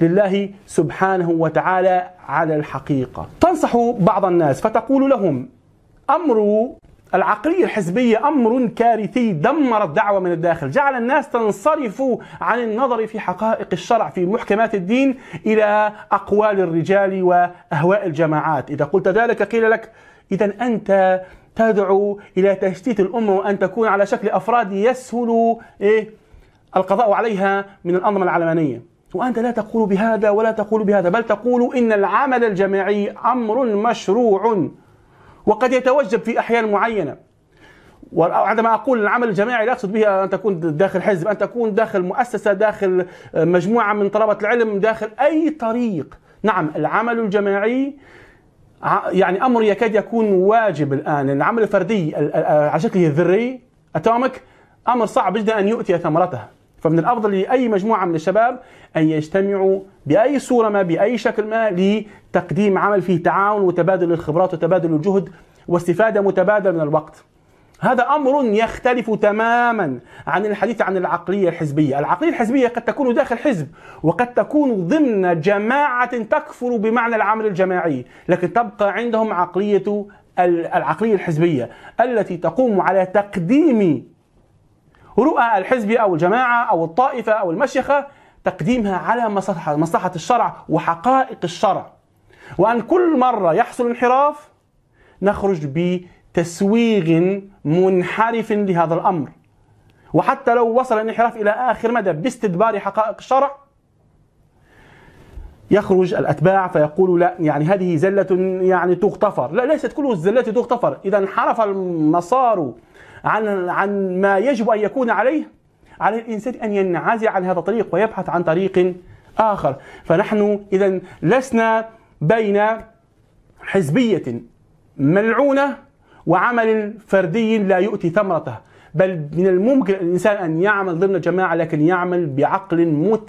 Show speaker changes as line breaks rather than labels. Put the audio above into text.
لله سبحانه وتعالى على الحقيقة تنصح بعض الناس فتقول لهم أمر العقلية الحزبية أمر كارثي دمر الدعوة من الداخل جعل الناس تنصرف عن النظر في حقائق الشرع في محكمات الدين إلى أقوال الرجال وأهواء الجماعات إذا قلت ذلك قيل لك إذا أنت تدعو إلى تشتيت الأمة وأن تكون على شكل أفراد يسهل إيه القضاء عليها من الأنظمة العلمانية وأنت لا تقول بهذا ولا تقول بهذا بل تقول إن العمل الجماعي أمر مشروع وقد يتوجب في أحيان معينة وعندما أقول العمل الجماعي لا أقصد به أن تكون داخل حزب أن تكون داخل مؤسسة داخل مجموعة من طلبة العلم داخل أي طريق نعم العمل الجماعي يعني أمر يكاد يكون واجب الآن العمل الفردي على شكله الذري أتومك أمر صعب جدا أن يؤتي ثمرته فمن الافضل لاي مجموعه من الشباب ان يجتمعوا باي صوره ما باي شكل ما لتقديم عمل فيه تعاون وتبادل الخبرات وتبادل الجهد واستفاده متبادله من الوقت. هذا امر يختلف تماما عن الحديث عن العقليه الحزبيه، العقليه الحزبيه قد تكون داخل حزب وقد تكون ضمن جماعه تكفر بمعنى العمل الجماعي، لكن تبقى عندهم عقليه العقليه الحزبيه التي تقوم على تقديم رؤى الحزب أو الجماعة أو الطائفة أو المشيخة تقديمها على مصلحة, مصلحة الشرع وحقائق الشرع وأن كل مرة يحصل انحراف نخرج بتسويغ منحرف لهذا الأمر وحتى لو وصل الانحراف إلى آخر مدى باستدبار حقائق الشرع يخرج الاتباع فيقول لا يعني هذه زله يعني تغتفر، لا ليست كل الزلات تغتفر، اذا انحرف المسار عن عن ما يجب ان يكون عليه على الانسان ان ينعزل عن هذا الطريق ويبحث عن طريق اخر فنحن اذا لسنا بين حزبيه ملعونه وعمل فردي لا يؤتي ثمرته بل من الممكن الانسان ان يعمل ضمن جماعه لكن يعمل بعقل مت